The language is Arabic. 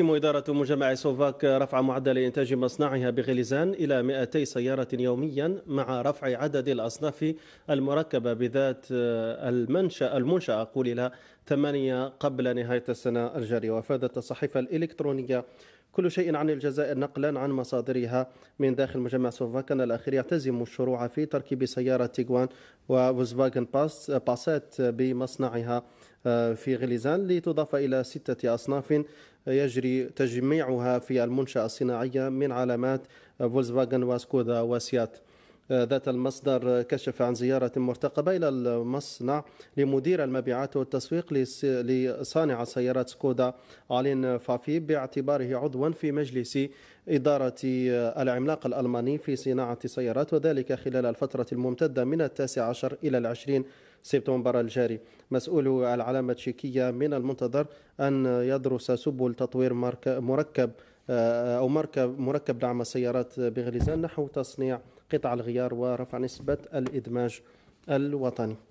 تقدم إدارة مجمع سوفاك رفع معدل إنتاج مصنعها بغليزان إلى 200 سيارة يوميا مع رفع عدد الأصناف المركبة بذات المنشأ المنشأة قول إلى ثمانية قبل نهاية السنة الجارية وأفادت الصحيفة الإلكترونية كل شيء عن الجزائر نقلا عن مصادرها من داخل مجمع سوفاك أن الأخير يعتزم الشروع في تركيب سيارة تيغوان وفوزفاجن باس باسات بمصنعها في غليزان لتضاف إلى ستة أصناف يجري تجميعها في المنشأة الصناعية من علامات فولكسفاجن وسكودا وسيات ذات المصدر كشف عن زيارة مرتقبة إلى المصنع لمدير المبيعات والتسويق لصانع سيارات سكودا علين فافي باعتباره عضوا في مجلس إدارة العملاق الألماني في صناعة السيارات وذلك خلال الفترة الممتدة من التاسع عشر إلى العشرين سبتمبر الجاري مسؤول العلامة التشيكية من المنتظر أن يدرس سبل تطوير مركب آه، أو مركب مركب دعم السيارات بغليزان نحو تصنيع قطع الغيار ورفع نسبة الإدماج الوطني